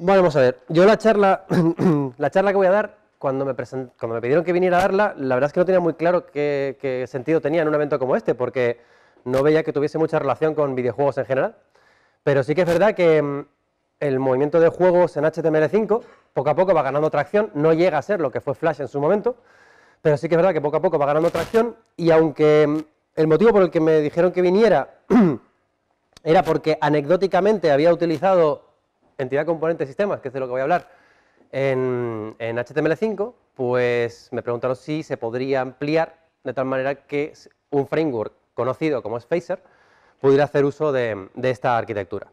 Bueno, vamos a ver. Yo la charla, la charla que voy a dar, cuando me, cuando me pidieron que viniera a darla, la verdad es que no tenía muy claro qué, qué, sentido tenía en un evento como este, porque no veía que tuviese mucha relación con videojuegos en general. Pero sí que es verdad que mm, el movimiento de juegos en HTML5 poco a poco va ganando tracción, no llega a ser lo que fue Flash en su momento, pero sí que es verdad que poco a poco va ganando tracción y aunque mm, el motivo por el que me dijeron que viniera era porque anecdóticamente había utilizado entidad componente sistemas, que es de lo que voy a hablar, en, HTML5, pues me preguntaron si se podría ampliar de tal manera que un framework conocido como Spacer pudiera hacer uso de, esta arquitectura.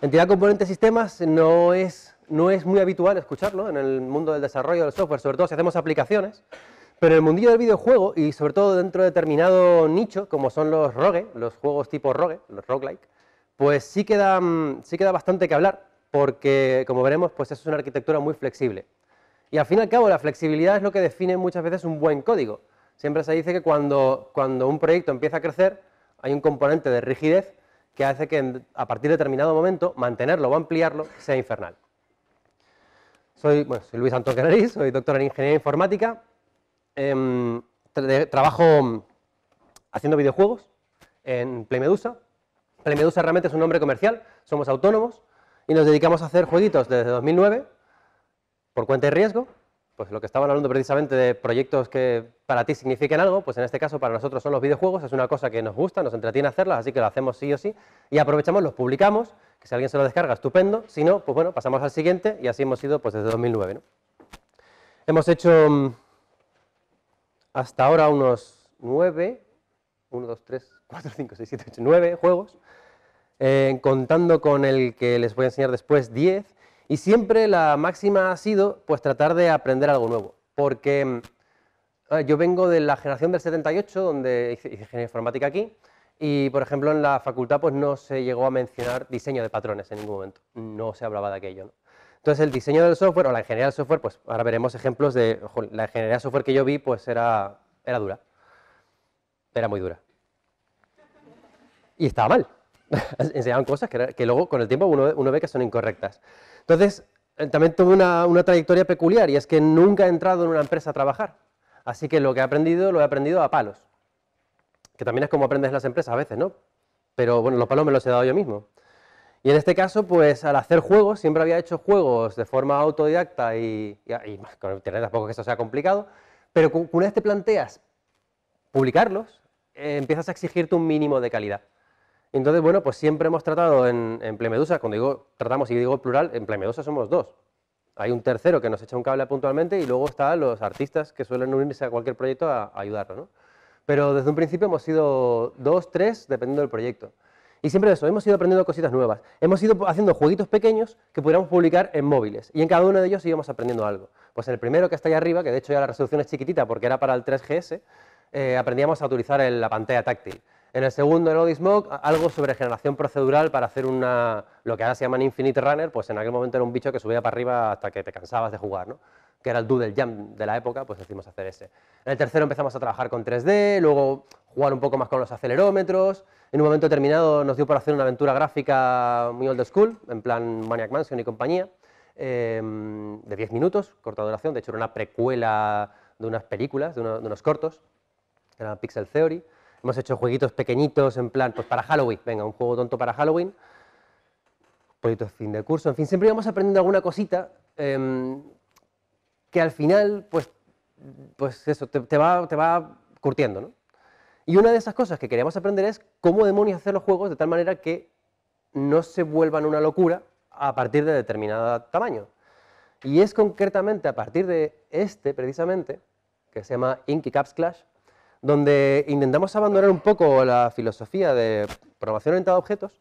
Entidad componente sistemas no es, no es muy habitual escucharlo en el mundo del desarrollo del software, sobre todo si hacemos aplicaciones, pero en el mundillo del videojuego y sobre todo dentro de determinado nicho, como son los rogue, los juegos tipo rogue, los roguelike, pues sí queda, mm, sí queda bastante que hablar, porque como veremos, pues es una arquitectura muy flexible. Y al fin y al cabo, la flexibilidad es lo que define muchas veces un buen código. Siempre se dice que cuando, cuando un proyecto empieza a crecer, hay un componente de rigidez que hace que a partir de determinado momento mantenerlo o ampliarlo sea infernal. Soy, Luis Antón guerrero, soy doctor en Ingeniería Informática, em, trabajo mm, haciendo videojuegos en Play Medusa Medusa realmente es un nombre comercial, somos autónomos y nos dedicamos a hacer jueguitos desde 2009 por cuenta de riesgo. Pues lo que estaban hablando precisamente de proyectos que para ti significan algo, pues en este caso para nosotros son los videojuegos, es una cosa que nos gusta, nos entretiene hacerlas, así que lo hacemos sí o sí y aprovechamos, los publicamos, que si alguien se lo descarga, estupendo, si no, pues bueno, pasamos al siguiente y así hemos ido pues desde 2009. Hemos hecho mm, hasta ahora unos nueve, uno, dos, tres... 4, 5, 6, 7, 8, 9 juegos, eh, contando con el que les voy a enseñar después 10, y siempre la máxima ha sido pues tratar de aprender algo nuevo, porque mm, yo vengo de la generación del 78, donde hice, ingeniería informática aquí, y por ejemplo en la facultad pues no se llegó a mencionar diseño de patrones en ningún momento, no se hablaba de aquello. Entonces el diseño del software o la ingeniería del software, pues ahora veremos ejemplos de, la ingeniería del software que yo vi pues era, era dura, era muy dura y estaba mal. Enseñaban cosas que, luego con el tiempo uno, ve que son incorrectas. Entonces, eh, también tuve una, trayectoria peculiar y es que nunca he entrado en una empresa a trabajar. Así que lo que he aprendido lo he aprendido a palos. Que también es como aprendes las empresas a veces, ¿no? Pero bueno, los palos me los he dado yo mismo. Y en este caso, pues al hacer juegos, siempre había hecho juegos de forma autodidacta y, y, y con internet tampoco que eso sea complicado, pero una vez te planteas publicarlos, eh, empiezas a exigirte un mínimo de calidad. Entonces, bueno, pues siempre hemos tratado en, Plemedusa, cuando digo tratamos y digo plural, en Plemedusa somos dos. Hay un tercero que nos echa un cable puntualmente y luego están los artistas que suelen unirse a cualquier proyecto a, ayudarlo. Pero desde un principio hemos sido dos, tres, dependiendo del proyecto. Y siempre eso, hemos ido aprendiendo cositas nuevas. Hemos ido haciendo jueguitos pequeños que pudiéramos publicar en móviles. Y en cada uno de ellos íbamos aprendiendo algo. Pues en el primero que está ahí arriba, que de hecho ya la resolución es chiquitita porque era para el 3GS, eh, aprendíamos a utilizar la pantalla táctil. En el segundo, en Odysmog algo sobre generación procedural para hacer una, lo que ahora se llaman Infinite Runner, pues en aquel momento era un bicho que subía para arriba hasta que te cansabas de jugar, ¿no? que era el Doodle Jam de la época, pues decidimos hacer ese. En el tercero empezamos a trabajar con 3D, luego jugar un poco más con los acelerómetros. En un momento determinado nos dio por hacer una aventura gráfica muy old school, en plan Maniac Mansion y compañía, em, de 10 minutos, corta duración, de hecho era una precuela de unas películas, de unos cortos, era Pixel Theory. Hemos hecho jueguitos pequeñitos, en plan, pues para Halloween, venga, un juego tonto para Halloween, de fin de curso, en fin, siempre íbamos aprendiendo alguna cosita em, que al final, pues, pues eso, te, te, va, te va curtiendo, ¿no? Y una de esas cosas que queríamos aprender es cómo demonios hacer los juegos de tal manera que no se vuelvan una locura a partir de determinado tamaño. Y es concretamente a partir de este, precisamente, que se llama Inky Caps Clash, donde intentamos abandonar un poco la filosofía de programación orientada a objetos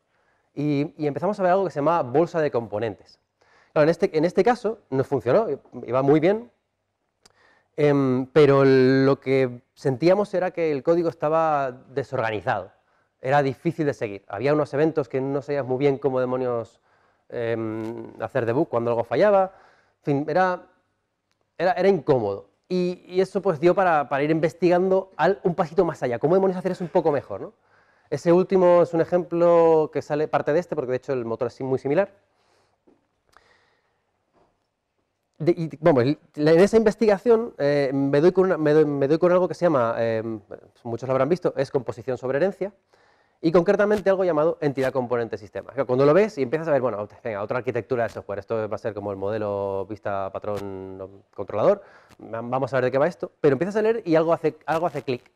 y, empezamos a ver algo que se llama bolsa de componentes. en, este, en este caso nos funcionó, iba muy bien, em, pero lo que sentíamos era que el código estaba desorganizado, era difícil de seguir. Había unos eventos que no sabías muy bien cómo demonios em, hacer debug cuando algo fallaba, era incómodo. Y, eso pues dio para, ir investigando un pasito más allá, cómo demonios hacer eso un poco mejor. Ese último es un ejemplo que sale parte de este, porque de hecho el motor es muy similar. en esa investigación eh, me, doy con algo que se llama, eh, muchos lo habrán visto, es composición sobre herencia, y concretamente algo llamado entidad componente sistema. Cuando lo ves y empiezas a ver, bueno, este, venga, otra arquitectura de software, esto va a ser como el modelo vista patrón controlador, vamos a ver de qué va esto, pero empiezas a leer y algo hace, algo hace clic.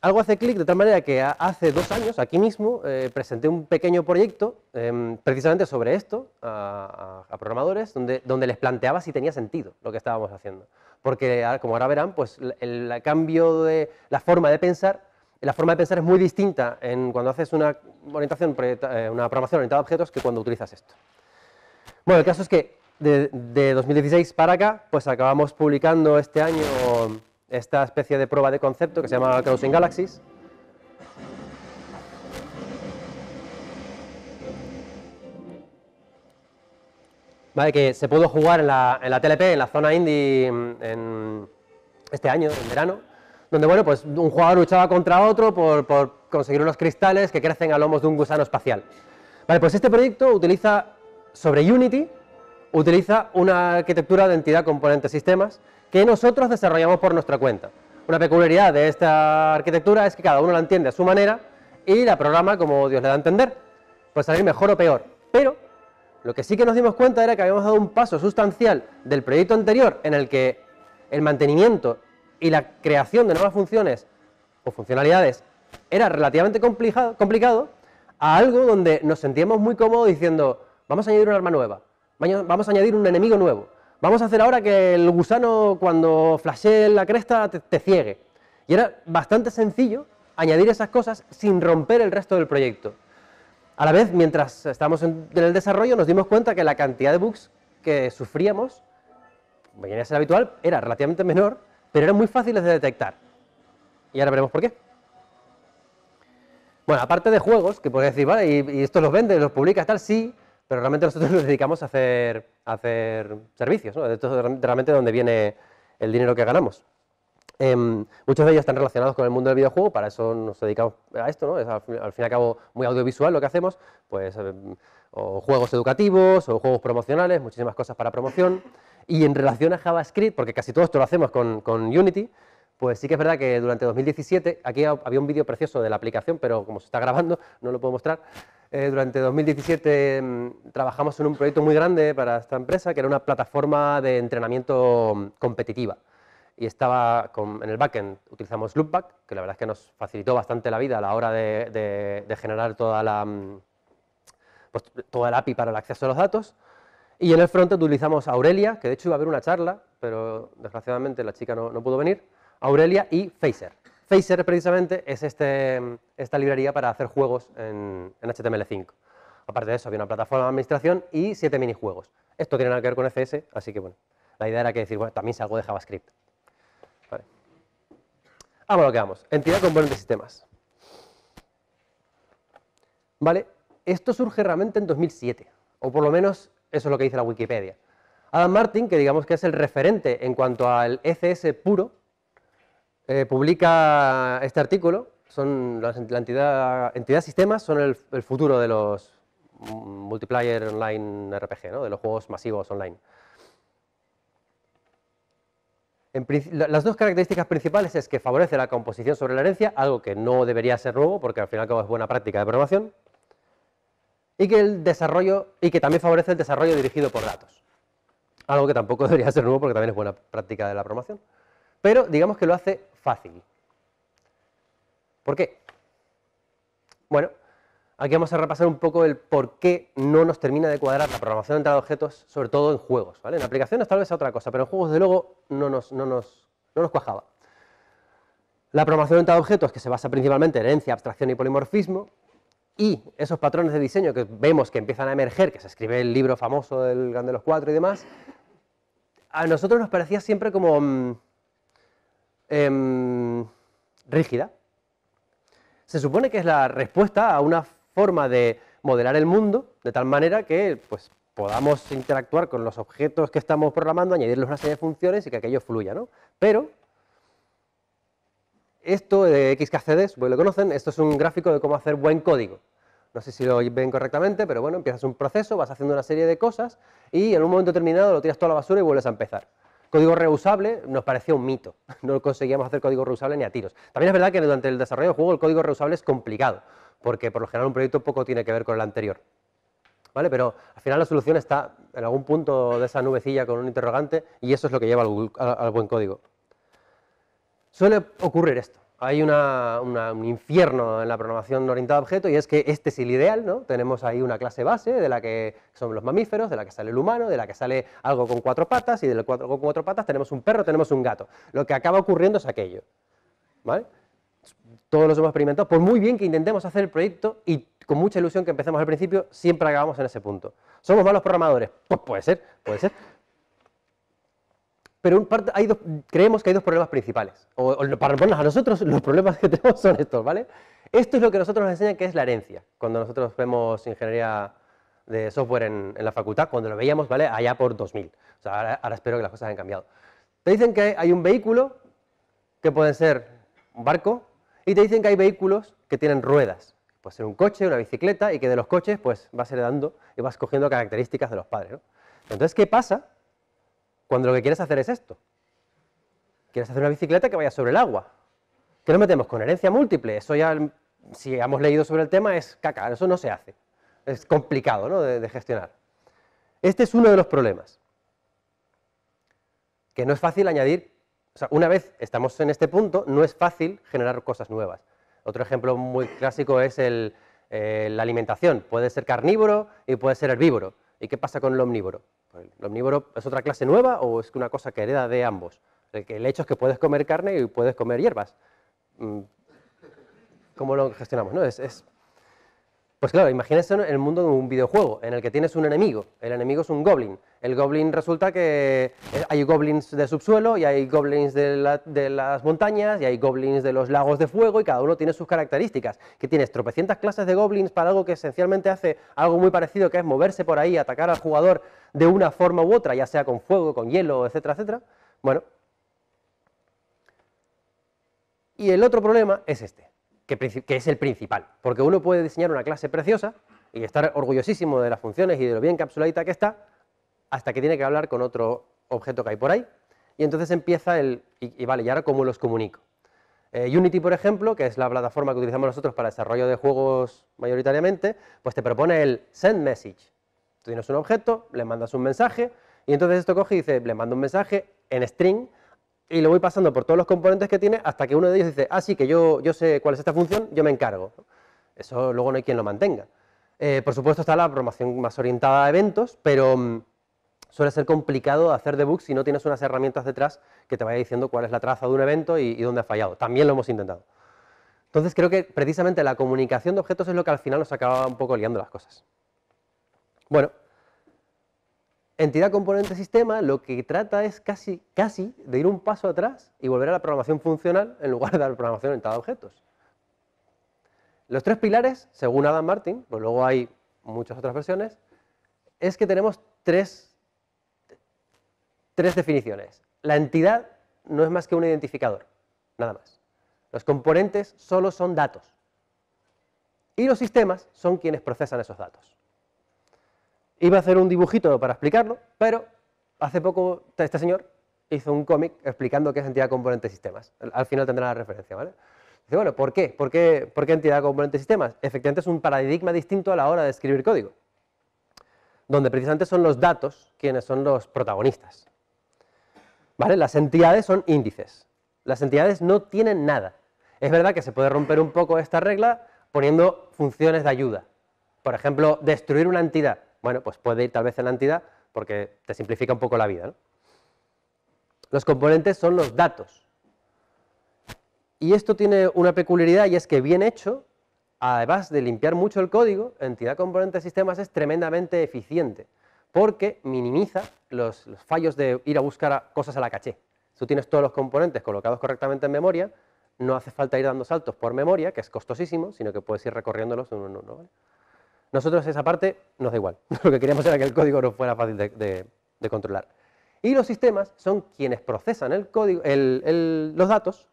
Algo hace clic de tal manera que hace dos años, aquí mismo, eh, presenté un pequeño proyecto em, precisamente sobre esto a, programadores, donde, donde les planteaba si tenía sentido lo que estábamos haciendo. Porque, ah, como ahora verán, pues el, el cambio de la forma de pensar la forma de pensar es muy distinta en cuando haces una, orientación, eh, una programación orientada a objetos que cuando utilizas esto. Bueno, el caso es que de, 2016 para acá, pues acabamos publicando este año esta especie de prueba de concepto que se llama Crossing Galaxies. Vale, que se pudo jugar en la, en TLP, en la zona indie, mm, en este año, en verano donde bueno, pues un jugador luchaba contra otro por, conseguir unos cristales que crecen a lomos de un gusano espacial. Vale, pues este proyecto utiliza sobre Unity, utiliza una arquitectura de entidad componente sistemas que nosotros desarrollamos por nuestra cuenta. Una peculiaridad de esta arquitectura es que cada uno la entiende a su manera y la programa como Dios le da a entender, pues salir mejor o peor. Pero lo que sí que nos dimos cuenta era que habíamos dado un paso sustancial del proyecto anterior en el que el mantenimiento y la creación de nuevas funciones o funcionalidades era relativamente complicado, a algo donde nos sentíamos muy cómodos diciendo, vamos a añadir un arma nueva, vamos a añadir un enemigo nuevo, vamos a hacer ahora que el gusano cuando flashee la cresta te, ciegue. Y era bastante sencillo añadir esas cosas sin romper el resto del proyecto. A la vez, mientras estábamos en, el desarrollo, nos dimos cuenta que la cantidad de bugs que sufríamos, venía a ser habitual, era relativamente menor pero eran muy fáciles de detectar. Y ahora veremos por qué. Bueno, aparte de juegos, que podéis decir, vale, y, esto los vende, los publica tal, sí, pero realmente nosotros nos dedicamos a hacer, hacer servicios, ¿no? Esto es realmente donde viene el dinero que ganamos. Em, muchos de ellos están relacionados con el mundo del videojuego, para eso nos dedicamos a esto, ¿no? Es al, fin y al cabo muy audiovisual lo que hacemos, pues em, o juegos educativos, o juegos promocionales, muchísimas cosas para promoción. Y en relación a JavaScript, porque casi todo esto lo hacemos con, Unity, pues sí que es verdad que durante 2017, aquí había un vídeo precioso de la aplicación, pero como se está grabando, no lo puedo mostrar. Eh, durante 2017 mm, trabajamos en un proyecto muy grande para esta empresa, que era una plataforma de entrenamiento mm, competitiva. Y estaba en el backend, utilizamos Loopback, que la verdad es que nos facilitó bastante la vida a la hora de, generar toda la, mm, pues, toda la API para el acceso a los datos. Y en el frente utilizamos Aurelia, que de hecho iba a haber una charla, pero desgraciadamente la chica no, pudo venir. Aurelia y Phaser. Phaser precisamente es este, esta librería para hacer juegos en, HTML5. Aparte de eso, había una plataforma de administración y siete minijuegos. Esto tiene nada que ver con cs así que bueno, la idea era que decir, bueno, también salgo de JavaScript. Vale. Ah, bueno, lo que vamos. Entidad componente sistemas. Vale, esto surge realmente en 2007, o por lo menos eso es lo que dice la Wikipedia. Adam Martin, que digamos que es el referente en cuanto al ECS puro, eh, publica este artículo. Son las, la entidad, sistemas son el, futuro de los multiplayer online RPG, de los juegos masivos online. las dos características principales es que favorece la composición sobre la herencia, algo que no debería ser nuevo porque al final y cabo es buena práctica de programación y que, el desarrollo, y que también favorece el desarrollo dirigido por datos. Algo que tampoco debería ser nuevo porque también es buena práctica de la programación. Pero digamos que lo hace fácil. ¿Por qué? Bueno, aquí vamos a repasar un poco el por qué no nos termina de cuadrar la programación de entrada de objetos, sobre todo en juegos. ¿vale? En aplicaciones tal vez es otra cosa, pero en juegos, de luego, no nos, no nos, no nos cuajaba. La programación orientada de objetos, que se basa principalmente en herencia, abstracción y polimorfismo, y esos patrones de diseño que vemos que empiezan a emerger, que se escribe el libro famoso del Gran de los Cuatro y demás, a nosotros nos parecía siempre como mm, em, rígida. Se supone que es la respuesta a una forma de modelar el mundo de tal manera que pues, podamos interactuar con los objetos que estamos programando, añadirles una serie de funciones y que aquello fluya, ¿no? Pero esto de XKCD, pues lo conocen, esto es un gráfico de cómo hacer buen código. No sé si lo ven correctamente, pero bueno, empiezas un proceso, vas haciendo una serie de cosas y en un momento determinado lo tiras toda la basura y vuelves a empezar. Código reusable nos parecía un mito. No conseguíamos hacer código reusable ni a tiros. También es verdad que durante el desarrollo del juego el código reusable es complicado, porque por lo general un proyecto poco tiene que ver con el anterior. ¿Vale? Pero al final la solución está en algún punto de esa nubecilla con un interrogante y eso es lo que lleva al buen código. Suele ocurrir esto. Hay un infierno en la programación orientada a objetos y es que este es el ideal, ¿no? Tenemos ahí una clase base de la que son los mamíferos, de la que sale el humano, de la que sale algo con cuatro patas y de algo con cuatro patas tenemos un perro, tenemos un gato. Lo que acaba ocurriendo es aquello, ¿vale? Todos los hemos experimentado. Por muy bien que intentemos hacer el proyecto y con mucha ilusión que empecemos al principio, siempre acabamos en ese punto. ¿Somos malos programadores? Pues puede ser, puede ser. Pero un parte hay creemos que hay dos problemas principales. O, para a nosotros, los problemas que tenemos son estos, ¿vale? Esto es lo que nosotros nos enseñan que es la herencia. Cuando nosotros vemos ingeniería de software en, la facultad, cuando lo veíamos, ¿vale? Allá por 2000. O ahora, espero que las cosas hayan cambiado. Te dicen que hay un vehículo que puede ser un barco, y te dicen que hay vehículos que tienen ruedas. Puede ser un coche, una bicicleta, y que de los coches pues vas heredando y vas cogiendo características de los padres. ¿no? Entonces, ¿qué pasa cuando lo que quieres hacer es esto. Quieres hacer una bicicleta que vaya sobre el agua. ¿Qué nos metemos? Con herencia múltiple. Eso ya, si hemos leído sobre el tema, es caca. Eso no se hace. Es complicado ¿no? de, gestionar. Este es uno de los problemas. Que no es fácil añadir, o sea, una vez estamos en este punto, no es fácil generar cosas nuevas. Otro ejemplo muy clásico es eh, la alimentación. Puede ser carnívoro y puede ser herbívoro. ¿Y qué pasa con el omnívoro? Pues, ¿El omnívoro es otra clase nueva o es una cosa que hereda de ambos? El hecho es que puedes comer carne y puedes comer hierbas. Mm, ¿Cómo lo gestionamos? No? es, pues claro, imagínense el mundo de un videojuego en el que tienes un enemigo. El enemigo es un goblin. El goblin resulta que eh, hay goblins de subsuelo y hay goblins de, las montañas y hay goblins de los lagos de fuego y cada uno tiene sus características. Que tienes tropecientas clases de goblins para algo que esencialmente hace algo muy parecido que es moverse por ahí, atacar al jugador de una forma u otra, ya sea con fuego, con hielo, etcétera, etcétera. Bueno. Y el otro problema es este que, es el principal. Porque uno puede diseñar una clase preciosa y estar orgullosísimo de las funciones y de lo bien capsuladita que está, hasta que tiene que hablar con otro objeto que hay por ahí. Y entonces empieza el, y, vale, ¿y ahora cómo los comunico? Eh, Unity, por ejemplo, que es la plataforma que utilizamos nosotros para desarrollo de juegos mayoritariamente, pues te propone el send message. Tú tienes un objeto, le mandas un mensaje, y entonces esto coge y dice, le mando un mensaje en string, y lo voy pasando por todos los componentes que tiene hasta que uno de ellos dice, ah, sí, que yo, yo sé cuál es esta función, yo me encargo. Eso luego no hay quien lo mantenga. Eh, por supuesto está la programación más orientada a eventos, pero mm, suele ser complicado hacer debug si no tienes unas herramientas detrás que te vaya diciendo cuál es la traza de un evento y, y dónde ha fallado. También lo hemos intentado. Entonces creo que precisamente la comunicación de objetos es lo que al final nos acaba un poco liando las cosas. Bueno, Entidad componente sistema lo que trata es casi, casi de ir un paso atrás y volver a la programación funcional en lugar de la programación orientada a objetos. Los tres pilares, según Adam Martin, pues luego hay muchas otras versiones, es que tenemos tres, tres definiciones. La entidad no es más que un identificador, nada más. Los componentes solo son datos. Y los sistemas son quienes procesan esos datos. Iba a hacer un dibujito para explicarlo, pero hace poco este señor hizo un cómic explicando qué es entidad componente sistemas. Al final tendrá la referencia, ¿vale? Dice, bueno, ¿por qué? ¿Por qué, por qué entidad componente sistemas? Efectivamente es un paradigma distinto a la hora de escribir código, donde precisamente son los datos quienes son los protagonistas. ¿Vale? Las entidades son índices. Las entidades no tienen nada. Es verdad que se puede romper un poco esta regla poniendo funciones de ayuda. Por ejemplo, destruir una entidad. Bueno, pues puede ir tal vez en la entidad porque te simplifica un poco la vida. Los componentes son los datos. Y esto tiene una peculiaridad y es que bien hecho, además de limpiar mucho el código, entidad componente sistemas es tremendamente eficiente porque minimiza los, fallos de ir a buscar cosas a la caché. Tú tienes todos los componentes colocados correctamente en memoria, no hace falta ir dando saltos por memoria, que es costosísimo, sino que puedes ir recorriéndolos uno uno. Nosotros esa parte nos da igual. Lo que queríamos era que el código no fuera fácil de, controlar. Y los sistemas son quienes procesan el código, los datos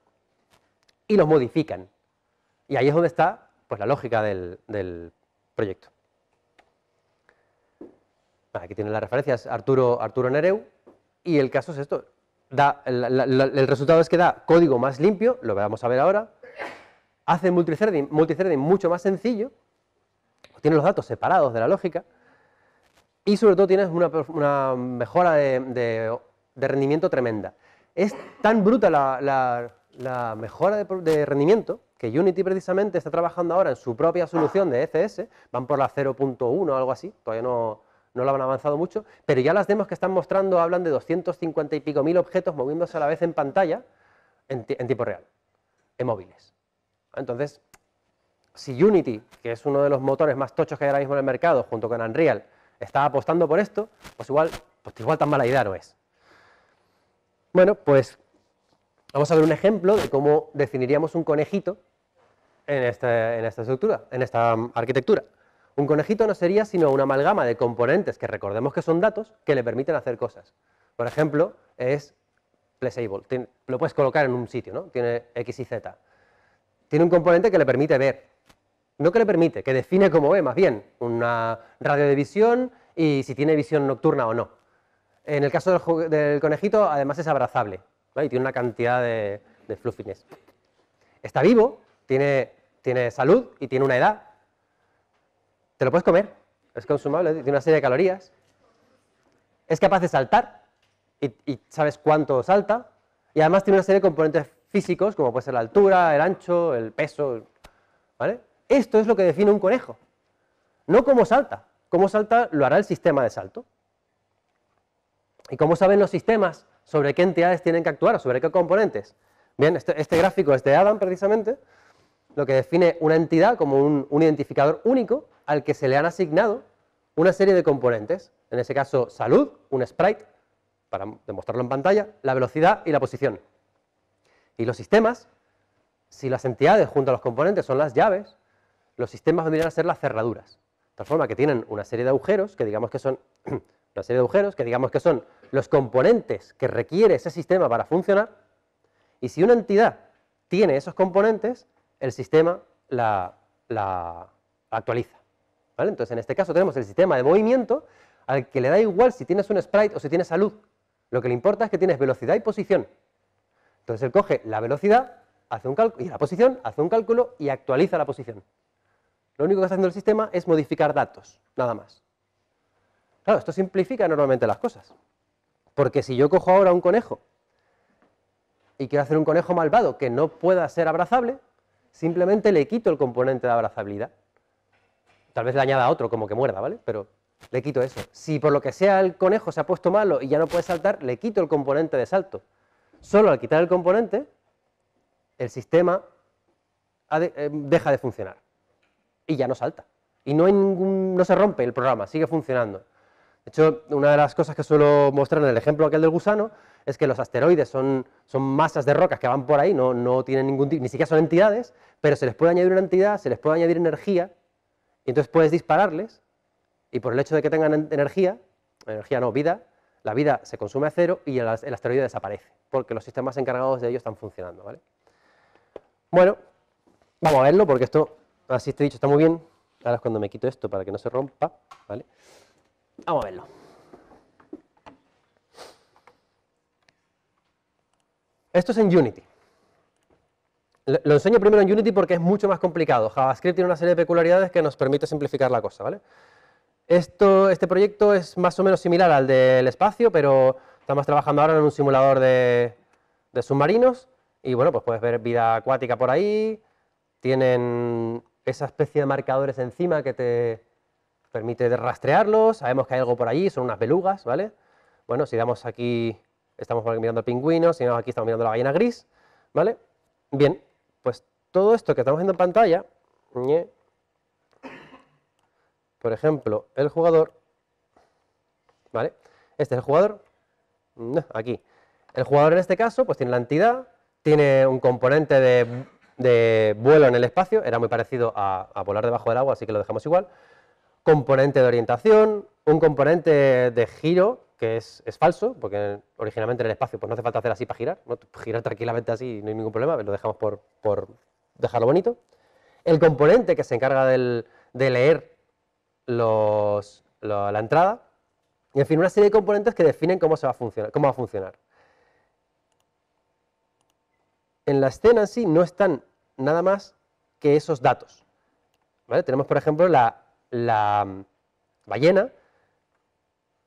y los modifican. Y ahí es donde está pues, la lógica del, proyecto. Aquí tienen las referencias Arturo, Arturo Nereu. Y el caso es esto. el resultado es que da código más limpio, lo vamos a ver ahora. Hace multithreading, multithreading mucho más sencillo tienes los datos separados de la lógica y sobre todo tienes una, mejora de, rendimiento tremenda. Es tan bruta la, mejora de, rendimiento que Unity precisamente está trabajando ahora en su propia solución de ECS, van por la 0.1 o algo así, todavía no, no lo han avanzado mucho, pero ya las demos que están mostrando hablan de 250 y pico mil objetos moviéndose a la vez en pantalla en, en tiempo real, en móviles. Entonces, si Unity, que es uno de los motores más tochos que hay ahora mismo en el mercado, junto con Unreal, está apostando por esto, pues igual, pues igual tan mala idea no es. Bueno, pues vamos a ver un ejemplo de cómo definiríamos un conejito en este, esta, estructura, en esta arquitectura. Un conejito no sería sino una amalgama de componentes que recordemos que son datos que le permiten hacer cosas. Por ejemplo, es placeable, lo puedes colocar en un sitio, ¿no? Tiene X y Z. Tiene un componente que le permite ver, no que le permite, que define cómo ve más bien una radio de visión y si tiene visión nocturna o no. En el caso del, conejito, además es abrazable y tiene una cantidad de, fluffiness. Está vivo, tiene, tiene salud y tiene una edad. Te lo puedes comer, es consumable, tiene una serie de calorías. Es capaz de saltar y, y sabes cuánto salta. Y además tiene una serie de componentes físicos, como puede ser la altura, el ancho, el peso, ¿vale? Esto es lo que define un conejo. No cómo salta. Cómo salta lo hará el sistema de salto. ¿Y cómo saben los sistemas sobre qué entidades tienen que actuar o sobre qué componentes? Bien, este, este gráfico es de Adam precisamente, lo que define una entidad como un, un identificador único al que se le han asignado una serie de componentes. En ese caso, salud, un sprite, para demostrarlo en pantalla, la velocidad y la posición. Y los sistemas, si las entidades junto a los componentes son las llaves, los sistemas vendrían a ser las cerraduras. De tal forma que tienen una serie de agujeros que digamos que son una serie de agujeros que digamos que son los componentes que requiere ese sistema para funcionar. Y si una entidad tiene esos componentes, el sistema la, actualiza. Entonces, en este caso tenemos el sistema de movimiento al que le da igual si tienes un sprite o si tienes salud. Lo que le importa es que tienes velocidad y posición. Entonces él coge la velocidad hace y la posición, hace un cálculo y actualiza la posición. Lo único que está haciendo el sistema es modificar datos, nada más. Claro, esto simplifica enormemente las cosas. Porque si yo cojo ahora un conejo y quiero hacer un conejo malvado que no pueda ser abrazable, simplemente le quito el componente de abrazabilidad. Tal vez le añada otro como que muerda, ¿vale? Pero le quito eso. Si por lo que sea el conejo se ha puesto malo y ya no puede saltar, le quito el componente de salto. Solo al quitar el componente, el sistema eh, deja de funcionar y ya no salta. Y no, no se rompe el programa, sigue funcionando. De hecho, una de las cosas que suelo mostrar en el ejemplo aquel del gusano es que los asteroides son, son masas de rocas que van por ahí, no, tienen ningún ni siquiera son entidades, pero se les puede añadir una entidad, se les puede añadir energía, y entonces puedes dispararles, y por el hecho de que tengan energía, energía no, vida, la vida se consume a cero y el, asteroide desaparece, porque los sistemas encargados de ello están funcionando. ¿vale? Bueno, vamos a verlo porque esto Así este dicho está muy bien. Ahora es cuando me quito esto para que no se rompa. ¿vale? Vamos a verlo. Esto es en Unity. Lo enseño primero en Unity porque es mucho más complicado. JavaScript tiene una serie de peculiaridades que nos permite simplificar la cosa, ¿vale? Esto, este proyecto es más o menos similar al del espacio, pero estamos trabajando ahora en un simulador de, de submarinos. Y bueno, pues puedes ver vida acuática por ahí. Tienen esa especie de marcadores encima que te permite rastrearlos, sabemos que hay algo por allí, son unas pelugas ¿vale? Bueno, si damos aquí, estamos mirando al pingüino, si damos aquí estamos mirando la gallina gris, ¿vale? Bien, pues todo esto que estamos viendo en pantalla, ¿eh? por ejemplo, el jugador, ¿vale? Este es el jugador, mm, aquí. El jugador en este caso, pues tiene la entidad, tiene un componente de de vuelo en el espacio, era muy parecido a, volar debajo del agua, así que lo dejamos igual. Componente de orientación, un componente de giro, que es, falso, porque originalmente en el espacio pues no hace falta hacer así para girar, girar tranquilamente así no hay ningún problema, lo dejamos por, dejarlo bonito. El componente que se encarga de leer los, la entrada, y en fin, una serie de componentes que definen cómo, se va a funcionar, cómo va a funcionar en la escena en sí no están nada más que esos datos. Tenemos, por ejemplo, la, mm, ballena.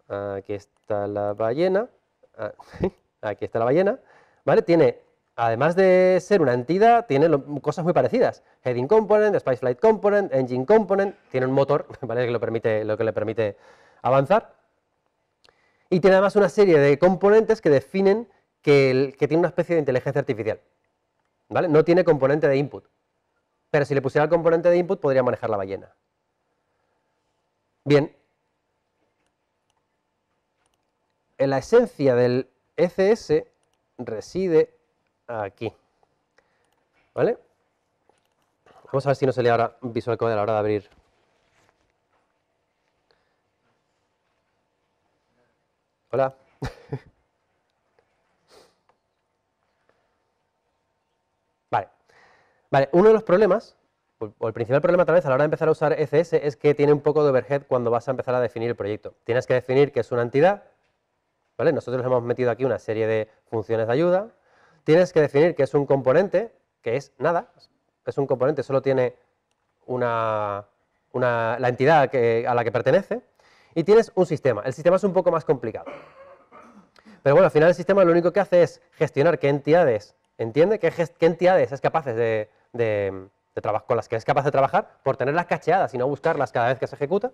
Ah, aquí está la ballena. Ah, aquí está la ballena. ¿Vale? Tiene, además de ser una entidad, tiene cosas muy parecidas. Heading component, Spice Flight component, Engine component. Tiene un motor, Que lo, permite, que le permite avanzar. Y tiene además una serie de componentes que definen que tiene una especie de inteligencia artificial. No tiene componente de input. Pero si le pusiera el componente de input podría manejar la ballena. Bien. En la esencia del ECS reside aquí. ¿Vale? Vamos a ver si no se lee ahora Visual Code a la hora de abrir. Hola. Vale, uno de los problemas, o el principal problema tal vez a la hora de empezar a usar ECS es que tiene un poco de overhead cuando vas a empezar a definir el proyecto. Tienes que definir que es una entidad, ¿vale? Nosotros hemos metido aquí una serie de funciones de ayuda. Tienes que definir que es un componente, que es nada, es un componente, solo tiene una, la entidad a la que pertenece. Y tienes un sistema. El sistema es un poco más complicado. Pero bueno, al final el sistema lo único que hace es gestionar qué entidades entiende qué, entidades es capaz de, de, con las que es capaz de trabajar por tenerlas cacheadas y no buscarlas cada vez que se ejecuta.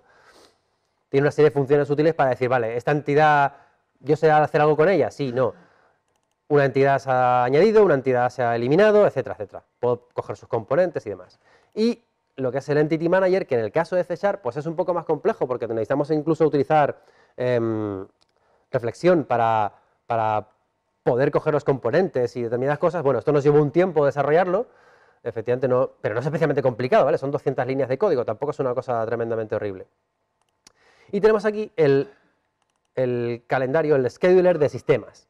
Tiene una serie de funciones útiles para decir, vale, esta entidad, ¿yo sé hacer algo con ella? Sí, no. Una entidad se ha añadido, una entidad se ha eliminado, etcétera, etcétera. Puedo coger sus componentes y demás. Y lo que es el Entity Manager, que en el caso de C Sharp, pues es un poco más complejo, porque necesitamos incluso utilizar em, reflexión para poder coger los componentes y determinadas cosas. Bueno, esto nos llevó un tiempo desarrollarlo, efectivamente no, pero no es especialmente complicado, ¿vale? Son 200 líneas de código, tampoco es una cosa tremendamente horrible. Y tenemos aquí el, calendario, el scheduler de sistemas.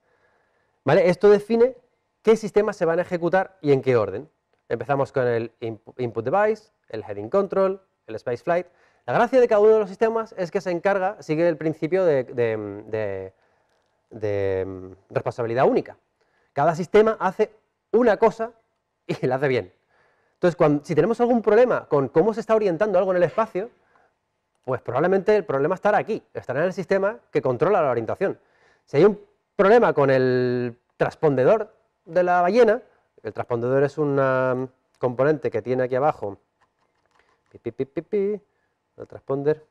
¿Vale? Esto define qué sistemas se van a ejecutar y en qué orden. Empezamos con el input device, el heading control, el space flight. La gracia de cada uno de los sistemas es que se encarga, sigue el principio de de mm, responsabilidad única. Cada sistema hace una cosa y la hace bien. Entonces, si tenemos algún problema con cómo se está orientando algo en el espacio, pues probablemente el problema estará aquí, estará en el sistema que controla la orientación. Si hay un problema con el transpondedor de la ballena, el transpondedor es un mm, componente que tiene aquí abajo, pi, pi, el transponder,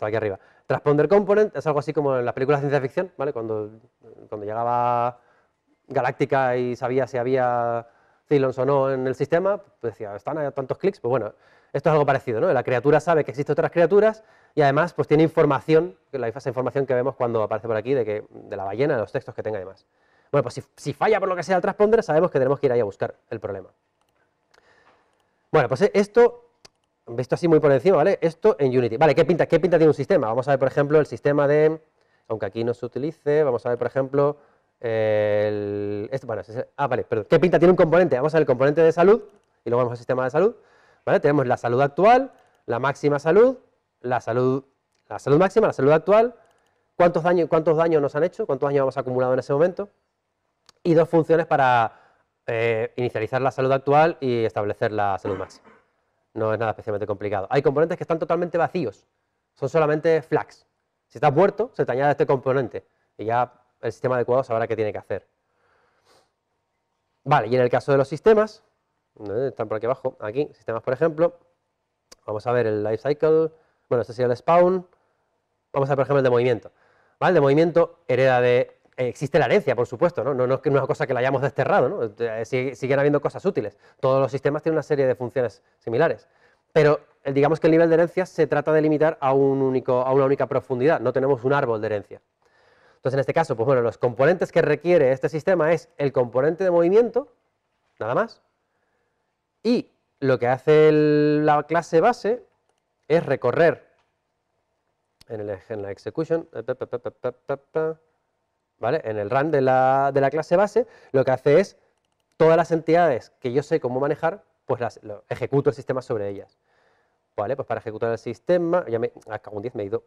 aquí arriba. Transponder Component es algo así como en las películas de ciencia ficción, ¿vale? Cuando, cuando llegaba Galáctica y sabía si había Cylons o no en el sistema, pues decía, están a tantos clics, pues bueno, esto es algo parecido, ¿no? La criatura sabe que existen otras criaturas y además pues tiene información, esa información que vemos cuando aparece por aquí de, que, de la ballena, de los textos que tenga además demás. Bueno, pues si, si falla por lo que sea el transponder, sabemos que tenemos que ir ahí a buscar el problema. Bueno, pues esto visto así muy por encima, ¿vale? Esto en Unity. Vale, ¿qué pinta, ¿qué pinta tiene un sistema? Vamos a ver, por ejemplo, el sistema de, aunque aquí no se utilice, vamos a ver, por ejemplo, este, el, ah, vale, perdón. ¿Qué pinta tiene un componente? Vamos a ver el componente de salud y luego vamos al sistema de salud, Tenemos la salud actual, la máxima salud, la salud, la salud máxima, la salud actual, cuántos daños, cuántos daños nos han hecho, cuántos daños hemos acumulado en ese momento y dos funciones para eh, inicializar la salud actual y establecer la salud máxima no es nada especialmente complicado. Hay componentes que están totalmente vacíos, son solamente flags. Si estás muerto, se te añade este componente y ya el sistema adecuado sabrá qué tiene que hacer. Vale, y en el caso de los sistemas, están por aquí abajo, aquí, sistemas por ejemplo, vamos a ver el lifecycle, bueno, este sería el spawn, vamos a ver por ejemplo el de movimiento. ¿Vale? El de movimiento hereda de existe la herencia, por supuesto, ¿no? No, no es una cosa que la hayamos desterrado, ¿no? Eh, siguen habiendo cosas útiles. Todos los sistemas tienen una serie de funciones similares. Pero eh, digamos que el nivel de herencia se trata de limitar a, una única profundidad, no tenemos un árbol de herencia. Entonces, en este caso, pues bueno, los componentes que requiere este sistema es el componente de movimiento, nada más, y lo que hace la clase base es recorrer en, el, en la execution, ¿vale? En el run de la, clase base lo que hace es todas las entidades que yo sé cómo manejar, pues las, ejecuto el sistema sobre ellas. ¿Vale? Pues para ejecutar el sistema, ya me, acá un 10 me he ido.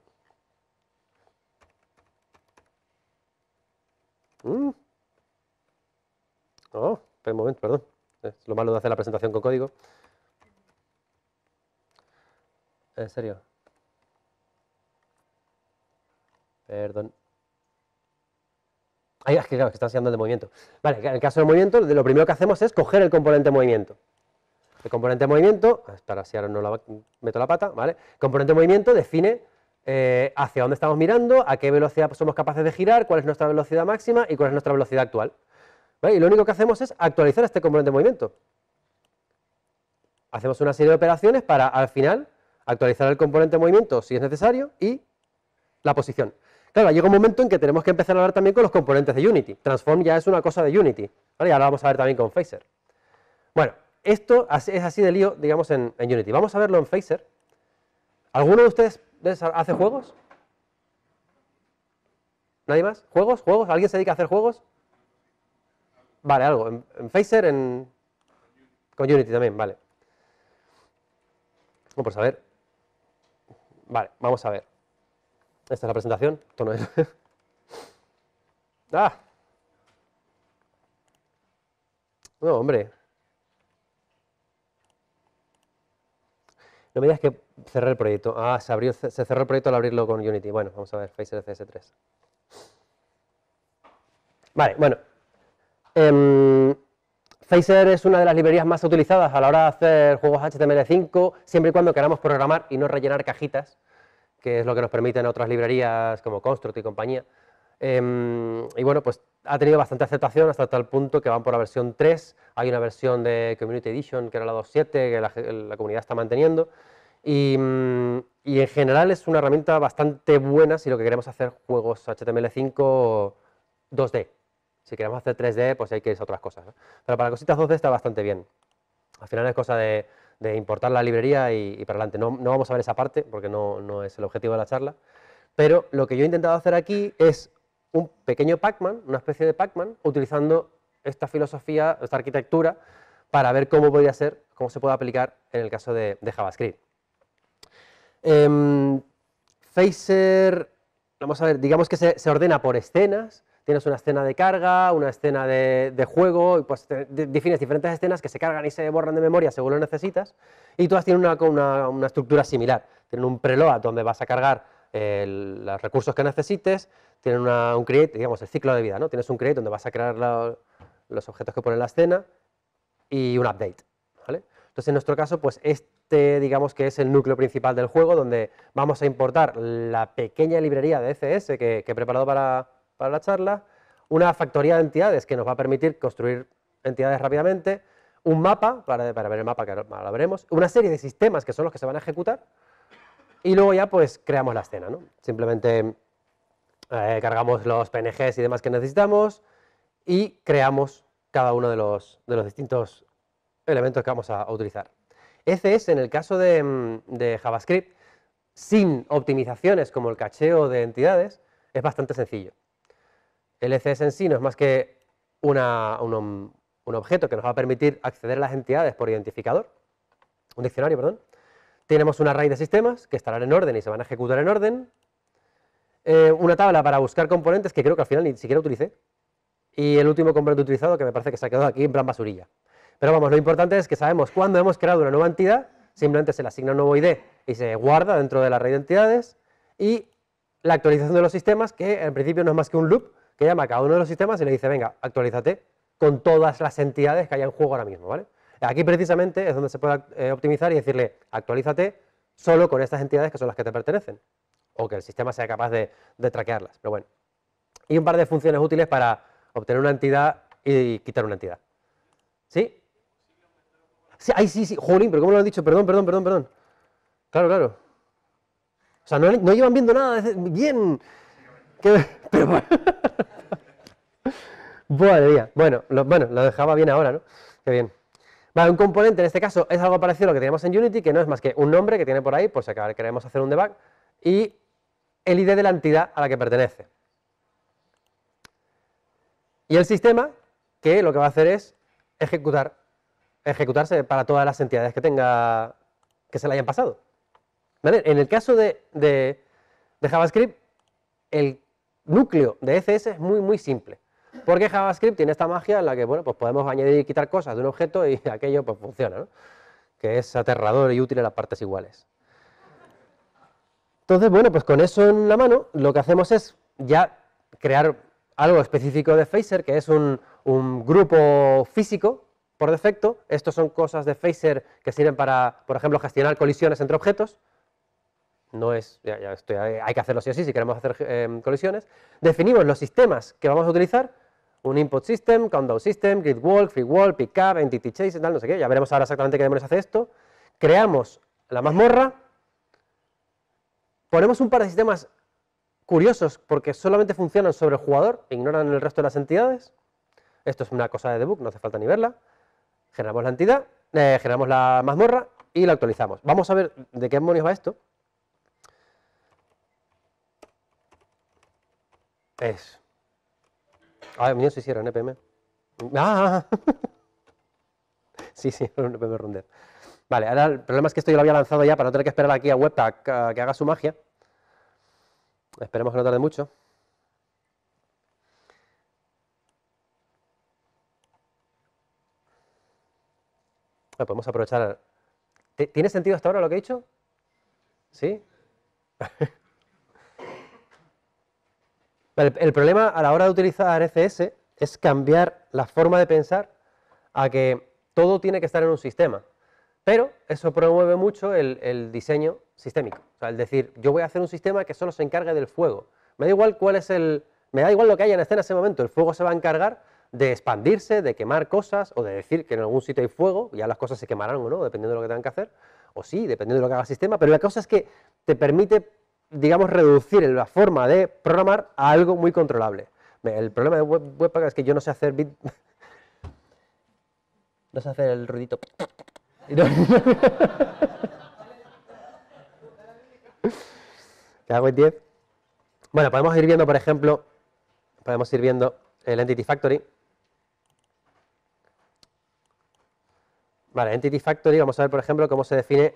Mm. Oh, espera un momento, perdón. Es lo malo de hacer la presentación con código. En serio. Perdón. Ahí es que claro, que están haciendo el de movimiento. Vale, en el caso del movimiento, lo primero que hacemos es coger el componente movimiento. El componente movimiento, ah, para si ahora no meto la pata, ¿vale? El componente movimiento define eh, hacia dónde estamos mirando, a qué velocidad somos capaces de girar, cuál es nuestra velocidad máxima y cuál es nuestra velocidad actual. Y lo único que hacemos es actualizar este componente movimiento. Hacemos una serie de operaciones para, al final, actualizar el componente movimiento si es necesario y la posición. Claro, llega un momento en que tenemos que empezar a hablar también con los componentes de Unity. Transform ya es una cosa de Unity, ¿vale? Y ahora vamos a ver también con Phaser. Bueno, esto es así de lío, digamos, en, Unity. Vamos a verlo en Phaser. ¿Alguno de ustedes hace juegos? ¿Nadie más? ¿Juegos? ¿Juegos? ¿Alguien se dedica a hacer juegos? Vale, algo. En, Phaser, en... Con Unity también, vale. Vamos a ver. Vale, vamos a ver. Esta es la presentación, esto no es. ¡Ah! No, hombre. No me digas que cerré el proyecto. Ah, se, abrió, se cerró el proyecto al abrirlo con Unity. Bueno, vamos a ver, Phaser CS3. Vale, bueno. Em, Phaser es una de las librerías más utilizadas a la hora de hacer juegos HTML5, siempre y cuando queramos programar y no rellenar cajitas que es lo que nos permiten otras librerías como Construct y compañía. Em, y bueno, pues ha tenido bastante aceptación hasta tal punto que van por la versión 3, hay una versión de Community Edition que era la 2.7 que la, comunidad está manteniendo mm, y, en general es una herramienta bastante buena si lo que queremos hacer juegos HTML5 2D. Si queremos hacer 3D, pues hay que ir a otras cosas. Pero para cositas 2D está bastante bien. Al final es cosa de de importar la librería y, para adelante. No, no, vamos a ver esa parte porque no, es el objetivo de la charla, pero lo que yo he intentado hacer aquí es un pequeño Pac-Man, una especie de Pac-Man, utilizando esta filosofía, esta arquitectura, para ver cómo podría ser, cómo se puede aplicar en el caso de, JavaScript. Phaser, em, vamos a ver, digamos que se, se ordena por escenas, tienes una escena de carga, una escena de, juego, y pues defines diferentes escenas que se cargan y se borran de memoria según lo necesitas, y todas tienen una, una, estructura similar. Tienen un preload donde vas a cargar eh, los recursos que necesites, tienen un create, digamos, el ciclo de vida, ¿no? Tienes un create donde vas a crear los objetos que pone la escena y un update, ¿vale? Entonces, en nuestro caso, pues este, digamos que es el núcleo principal del juego, donde vamos a importar la pequeña librería de ECS que he preparado para, para la charla, una factoría de entidades que nos va a permitir construir entidades rápidamente, un mapa, para, ver el mapa que ahora lo veremos, una serie de sistemas que son los que se van a ejecutar, y luego ya pues creamos la escena, Simplemente eh, cargamos los PNGs y demás que necesitamos y creamos cada uno de los, distintos elementos que vamos a, utilizar. Ese es en el caso mm, de, JavaScript, sin optimizaciones como el cacheo de entidades, es bastante sencillo. El ECS en sí no es más que un, objeto que nos va a permitir acceder a las entidades por identificador, un diccionario, perdón. Tenemos una array de sistemas que estarán en orden y se van a ejecutar en orden. Eh, una tabla para buscar componentes que creo que al final ni siquiera utilicé. Y el último componente utilizado que me parece que se ha quedado aquí en plan basurilla. Pero vamos, lo importante es que sabemos cuando hemos creado una nueva entidad, simplemente se le asigna un nuevo ID y se guarda dentro de la red de entidades. Y la actualización de los sistemas, que al principio no es más que un loop, que llama a cada uno de los sistemas y le dice, venga, actualízate con todas las entidades que hay en juego ahora mismo, ¿vale? Aquí precisamente es donde se puede eh, optimizar y decirle, actualízate solo con estas entidades que son las que te pertenecen, o que el sistema sea capaz de, de traquearlas, pero bueno. Y un par de funciones útiles para obtener una entidad y quitar una entidad. ¿Sí? Sí, ay, sí, sí, jolín, pero ¿cómo lo han dicho? Perdón, perdón, perdón, perdón. Claro, claro. O sea, no, no llevan viendo nada, bien. ¿Qué? Pero bueno. Buen Bueno, lo, bueno, lo dejaba bien ahora, ¿no? Qué bien. Vale, un componente en este caso es algo parecido a lo que teníamos en Unity, que no es más que un nombre que tiene por ahí, por si queremos hacer un debug, y el ID de la entidad a la que pertenece. Y el sistema, que lo que va a hacer es ejecutar, ejecutarse para todas las entidades que tenga, que se le hayan pasado. ¿Vale? En el caso de JavaScript, el núcleo de ECS es muy, muy simple. Porque JavaScript tiene esta magia en la que, bueno, pues podemos añadir y quitar cosas de un objeto y aquello pues funciona, Que es aterrador y útil en las partes iguales. Entonces, bueno, pues con eso en la mano, lo que hacemos es ya crear algo específico de Phaser, que es un, un grupo físico por defecto. Estos son cosas de Phaser que sirven para, por ejemplo, gestionar colisiones entre objetos no es, ya, estoy, hay que hacerlo sí o sí si queremos hacer eh, colisiones. Definimos los sistemas que vamos a utilizar, un input system, countdown system, grid wall free wall, up, entity chase, tal, no sé qué, ya veremos ahora exactamente qué demonios hace esto. Creamos la mazmorra, ponemos un par de sistemas curiosos porque solamente funcionan sobre el jugador ignoran el resto de las entidades. Esto es una cosa de debug, no hace falta ni verla. Generamos la entidad, eh, generamos la mazmorra y la actualizamos. Vamos a ver de qué demonios va esto. es ay mío sí, sí, e Ah. ah, ah. sí, sí, era un EPM Vale, ahora el problema es que esto yo lo había lanzado ya para no tener que esperar aquí a Webpack que haga su magia. Esperemos que no tarde mucho. Ah, podemos aprovechar. ¿Tiene sentido hasta ahora lo que he dicho? ¿Sí? El, problema a la hora de utilizar ECS es cambiar la forma de pensar a que todo tiene que estar en un sistema. Pero eso promueve mucho el, diseño sistémico. O decir, yo voy a hacer un sistema que solo se encargue del fuego. Me da igual cuál es el. Me da igual lo que haya en escena en ese momento. El fuego se va a encargar de expandirse, de quemar cosas, o de decir que en algún sitio hay fuego, y ya las cosas se quemarán o no, dependiendo de lo que tengan que hacer, o sí, dependiendo de lo que haga el sistema, pero la cosa es que te permite digamos, reducir la forma de programar a algo muy controlable. El problema de Webpack es que yo no sé hacer bit... no sé hacer el ruidito. ¿Qué hago en 10? Bueno, podemos ir viendo, por ejemplo, podemos ir viendo el Entity Factory. Vale, Entity Factory, vamos a ver, por ejemplo, cómo se define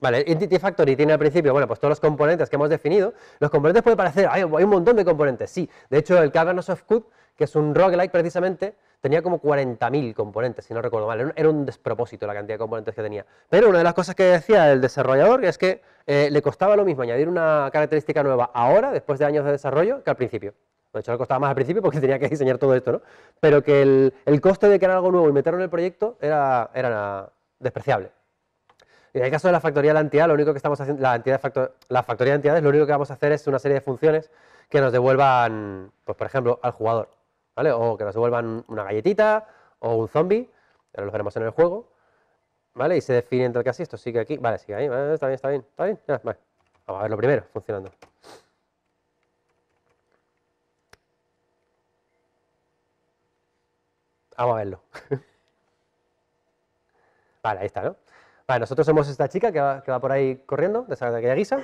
Vale, Entity Factory tiene al principio, bueno, pues todos los componentes que hemos definido. Los componentes puede parecer, hay, un montón de componentes, sí. De hecho, el Kaganos of Code, que es un roguelike precisamente, tenía como 40.000 componentes, si no recuerdo mal. Era un despropósito la cantidad de componentes que tenía. Pero una de las cosas que decía el desarrollador es que eh, le costaba lo mismo añadir una característica nueva ahora, después de años de desarrollo, que al principio. De hecho, le costaba más al principio porque tenía que diseñar todo esto, ¿no? Pero que el, coste de crear algo nuevo y meterlo en el proyecto era despreciable. En el caso de la factoría de la entidad, lo único que estamos haciendo, la, entidad la factoría de entidades, lo único que vamos a hacer es una serie de funciones que nos devuelvan, pues por ejemplo, al jugador, ¿vale? O que nos devuelvan una galletita o un zombie, ahora lo veremos en el juego, ¿vale? Y se define entre casi esto, sigue aquí, vale, sigue ahí, está bien, está bien, Vamos a verlo primero, funcionando. Vamos a verlo. vale, ahí está, ¿no? nosotros somos esta chica que va, por ahí corriendo, de aquella guisa,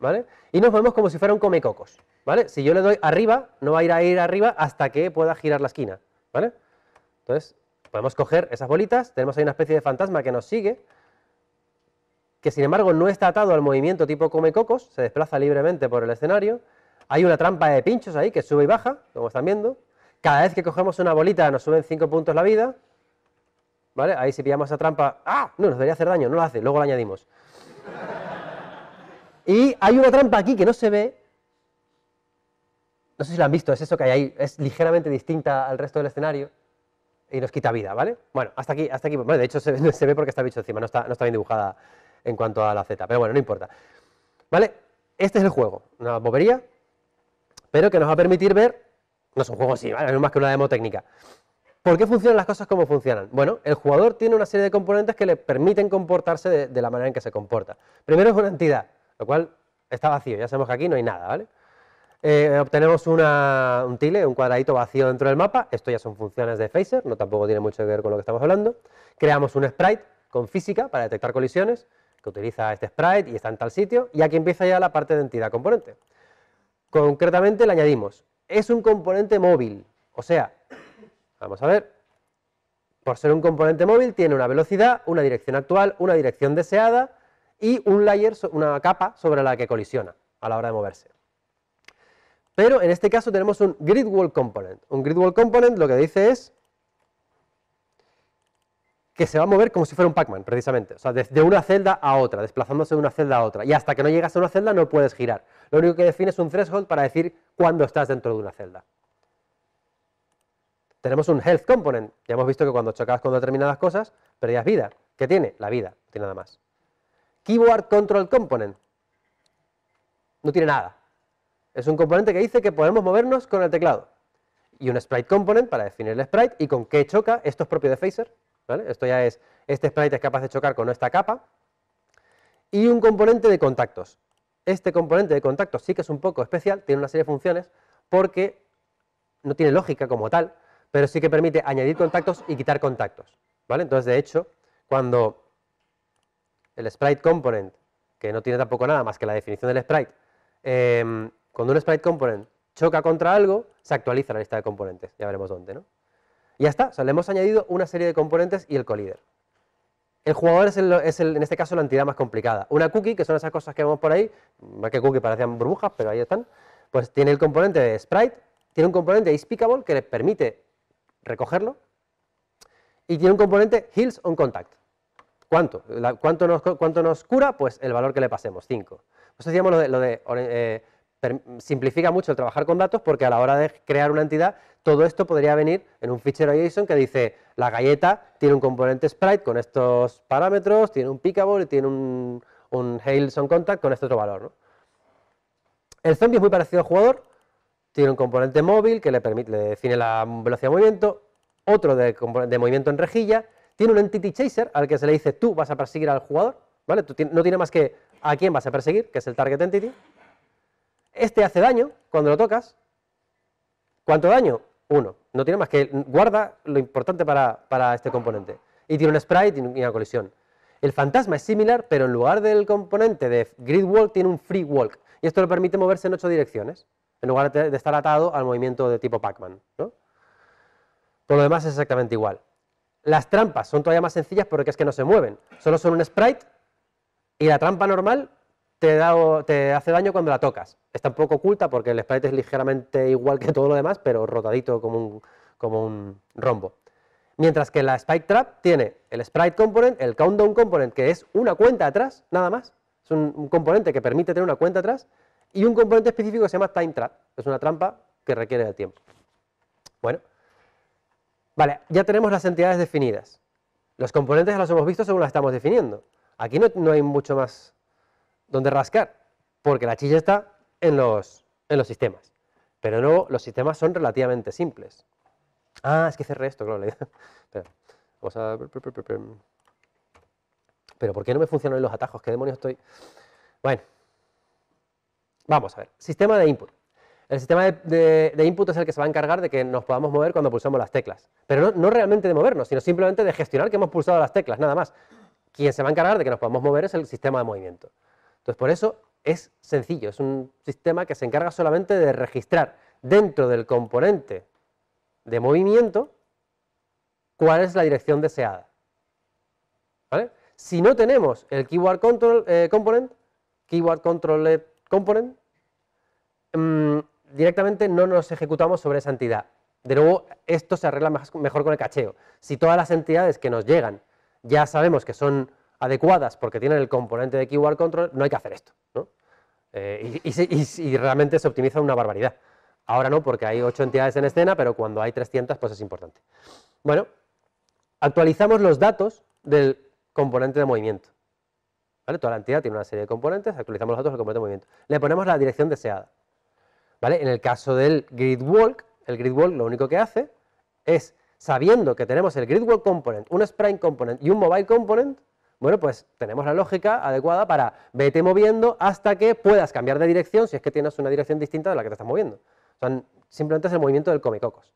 ¿vale? Y nos movemos como si fuera un comecocos, ¿vale? Si yo le doy arriba, no va a ir a ir arriba hasta que pueda girar la esquina, ¿vale? Entonces, podemos coger esas bolitas, tenemos ahí una especie de fantasma que nos sigue, que sin embargo no está atado al movimiento tipo comecocos, se desplaza libremente por el escenario, hay una trampa de pinchos ahí que sube y baja, como están viendo, cada vez que cogemos una bolita nos suben 5 puntos la vida, ¿Vale? Ahí si pillamos esa trampa, ¡ah! No, nos debería hacer daño, no lo hace, luego la añadimos. Y hay una trampa aquí que no se ve. No sé si la han visto, es eso que hay ahí, es ligeramente distinta al resto del escenario y nos quita vida, ¿vale? Bueno, hasta aquí, hasta aquí. Bueno, de hecho se, ve porque está bicho encima, no está, bien dibujada en cuanto a la Z, pero bueno, no importa. ¿Vale? Este es el juego, una bobería, pero que nos va a permitir ver, no es un juego así, ¿vale? no es más que una demo técnica, ¿Por qué funcionan las cosas como funcionan? Bueno, el jugador tiene una serie de componentes que le permiten comportarse de, la manera en que se comporta. Primero es una entidad, lo cual está vacío, ya sabemos que aquí no hay nada, ¿vale? Eh, obtenemos un tile, un cuadradito vacío dentro del mapa, esto ya son funciones de Phaser, no tampoco tiene mucho que ver con lo que estamos hablando. Creamos un sprite con física para detectar colisiones, que utiliza este sprite y está en tal sitio, y aquí empieza ya la parte de entidad componente. Concretamente le añadimos, es un componente móvil, o sea, Vamos a ver. Por ser un componente móvil, tiene una velocidad, una dirección actual, una dirección deseada y un layer, una capa sobre la que colisiona a la hora de moverse. Pero en este caso tenemos un grid wall component. Un grid wall component lo que dice es que se va a mover como si fuera un Pac-Man, precisamente. O sea, de, una celda a otra, desplazándose de una celda a otra. Y hasta que no llegas a una celda no puedes girar. Lo único que define es un threshold para decir cuándo estás dentro de una celda. Tenemos un health component. Ya hemos visto que cuando chocabas con determinadas cosas, perdías vida. ¿Qué tiene? La vida, no tiene nada más. Keyboard control component. No tiene nada. Es un componente que dice que podemos movernos con el teclado. Y un sprite component para definir el sprite y con qué choca. Esto es propio de Phaser. Esto ya es, este sprite es capaz de chocar con esta capa. Y un componente de contactos. Este componente de contactos sí que es un poco especial, tiene una serie de funciones porque no tiene lógica como tal, pero sí que permite añadir contactos y quitar contactos. ¿vale? Entonces, de hecho, cuando el sprite component, que no tiene tampoco nada más que la definición del sprite, em, cuando un sprite component choca contra algo, se actualiza la lista de componentes. Ya veremos dónde, ¿no? Y ya está, le hemos añadido una serie de componentes y el collider. El jugador es, en este caso la entidad más complicada. Una cookie, que son esas cosas que vemos por ahí, más que cookie parecían burbujas, pero ahí están, pues tiene el componente de sprite, tiene un componente de que le permite recogerlo. Y tiene un componente heals on contact. ¿Cuánto? ¿cuánto, nos, ¿Cuánto nos cura? Pues el valor que le pasemos, 5. Eso pues decíamos lo de, eh, simplifica mucho el trabajar con datos porque a la hora de crear una entidad, todo esto podría venir en un fichero JSON que dice la galleta tiene un componente sprite con estos parámetros, tiene un pickable y tiene un, Heals on contact con este otro valor. El zombie es muy parecido al jugador, tiene un componente móvil que le, permite, define la velocidad de movimiento, otro de, de, movimiento en rejilla, tiene un entity chaser al que se le dice tú vas a perseguir al jugador, ¿vale? no tiene más que a quién vas a perseguir, que es el target entity. Este hace daño cuando lo tocas. ¿Cuánto daño? Uno. No tiene más que guarda lo importante para, para este componente. Y tiene un sprite y una colisión. El fantasma es similar, pero en lugar del componente de grid walk tiene un free walk. Y esto le permite moverse en ocho direcciones en lugar de, estar atado al movimiento de tipo Pac-Man. ¿no? Todo lo demás es exactamente igual. Las trampas son todavía más sencillas porque es que no se mueven. Solo son un sprite y la trampa normal te, te hace daño cuando la tocas. Está un poco oculta porque el sprite es ligeramente igual que todo lo demás, pero rotadito como un, rombo. Mientras que la Spike Trap tiene el Sprite Component, el Countdown Component, que es una cuenta atrás, nada más. Es un componente que permite tener una cuenta atrás, y un componente específico que se llama time trap, es una trampa que requiere de tiempo. Bueno, vale, ya tenemos las entidades definidas. Los componentes ya los hemos visto según las estamos definiendo. Aquí no, hay mucho más donde rascar, porque la chilla está en los, en los sistemas. Pero no los sistemas son relativamente simples. Ah, es que cerré esto, claro. Espera, vamos a... Pero ¿por qué no me funcionan los atajos? ¿Qué demonios estoy...? Bueno, Vamos a ver, sistema de input. El sistema de, input es el que se va a encargar de que nos podamos mover cuando pulsamos las teclas. Pero no, realmente de movernos, sino simplemente de gestionar que hemos pulsado las teclas, nada más. Quien se va a encargar de que nos podamos mover es el sistema de movimiento. Entonces, por eso es sencillo, es un sistema que se encarga solamente de registrar dentro del componente de movimiento cuál es la dirección deseada. ¿Vale? Si no tenemos el keyword control eh, component, keyword control eh, component, mm, directamente no nos ejecutamos sobre esa entidad. De nuevo, esto se arregla mejor con el cacheo. Si todas las entidades que nos llegan ya sabemos que son adecuadas porque tienen el componente de keyword control, no hay que hacer esto. Eh, y, realmente se optimiza una barbaridad. Ahora no, porque hay ocho entidades en escena, pero cuando hay 300, pues es importante. Bueno, actualizamos los datos del componente de movimiento. Toda la entidad tiene una serie de componentes, actualizamos los datos, el componente movimiento. Le ponemos la dirección deseada. ¿Vale? En el caso del grid walk, el grid walk lo único que hace es, sabiendo que tenemos el grid walk component, un sprint component y un mobile component, bueno, pues tenemos la lógica adecuada para vete moviendo hasta que puedas cambiar de dirección si es que tienes una dirección distinta de la que te estás moviendo. simplemente es el movimiento del comecocos.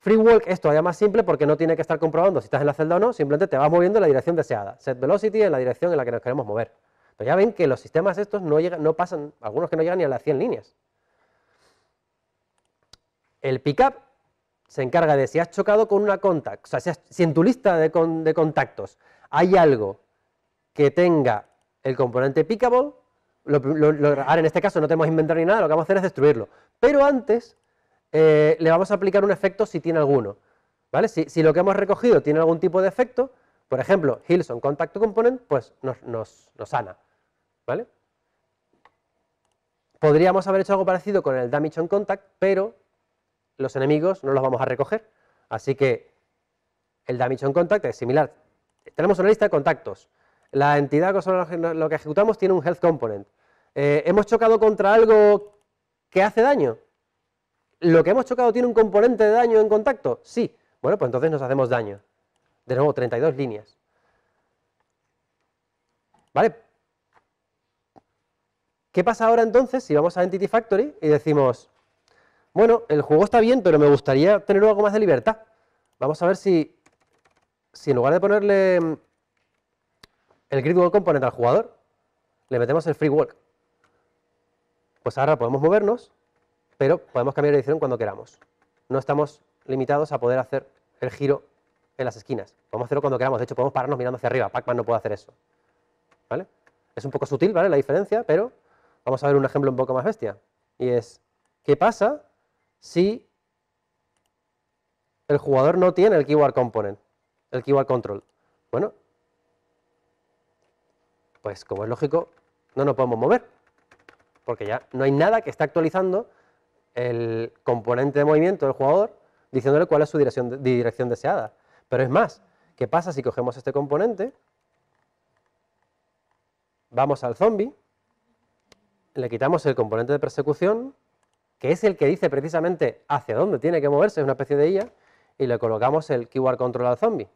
Free walk es más simple porque no tiene que estar comprobando si estás en la celda o no, simplemente te vas moviendo en la dirección deseada. Set velocity en la dirección en la que nos queremos mover. Pero ya ven que los sistemas estos no, llegan, no pasan, algunos que no llegan ni a las 100 líneas. El pickup se encarga de si has chocado con una contact, o sea, si, en tu lista de, contactos hay algo que tenga el componente pickable, ahora en este caso no tenemos que inventar ni nada, lo que vamos a hacer es destruirlo. Pero antes eh, le vamos a aplicar un efecto si tiene alguno. ¿vale? Si, lo que hemos recogido tiene algún tipo de efecto, por ejemplo, on Contact Component, pues nos, sana. ¿vale? Podríamos haber hecho algo parecido con el Damage on Contact, pero los enemigos no los vamos a recoger. Así que el Damage on Contact es similar. Tenemos una lista de contactos. La entidad con lo que ejecutamos tiene un Health Component. Eh, ¿Hemos chocado contra algo que hace daño? ¿Lo que hemos chocado tiene un componente de daño en contacto? Sí. Bueno, pues entonces nos hacemos daño. De nuevo, 32 líneas. ¿Vale? ¿Qué pasa ahora entonces si vamos a Entity Factory y decimos, bueno, el juego está bien, pero me gustaría tener algo más de libertad? Vamos a ver si, si en lugar de ponerle mm, el grid component al jugador, le metemos el free walk. Pues ahora podemos movernos pero podemos cambiar de dirección cuando queramos. No estamos limitados a poder hacer el giro en las esquinas. Podemos hacerlo cuando queramos. De hecho, podemos pararnos mirando hacia arriba. Pac-Man no puede hacer eso. ¿Vale? Es un poco sutil, ¿vale? La diferencia, pero vamos a ver un ejemplo un poco más bestia. Y es, ¿qué pasa si el jugador no tiene el keyword component, el keyword control? Bueno, pues como es lógico, no nos podemos mover. Porque ya no hay nada que está actualizando el componente de movimiento del jugador diciéndole cuál es su dirección, dirección deseada. Pero es más, ¿qué pasa si cogemos este componente? Vamos al zombie, le quitamos el componente de persecución, que es el que dice precisamente hacia dónde tiene que moverse, es una especie de IA, y le colocamos el keyword control al zombie.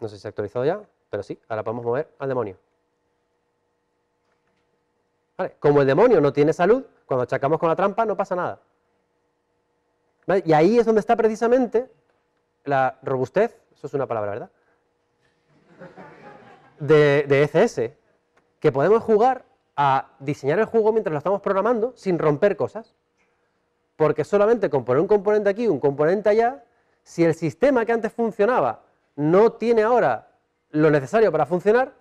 No sé si se ha actualizado ya, pero sí, ahora podemos mover al demonio. Como el demonio no tiene salud, cuando achacamos con la trampa no pasa nada. Y ahí es donde está precisamente la robustez, eso es una palabra, ¿verdad? De, de ECS, que podemos jugar a diseñar el juego mientras lo estamos programando sin romper cosas. Porque solamente con poner un componente aquí, un componente allá, si el sistema que antes funcionaba no tiene ahora lo necesario para funcionar,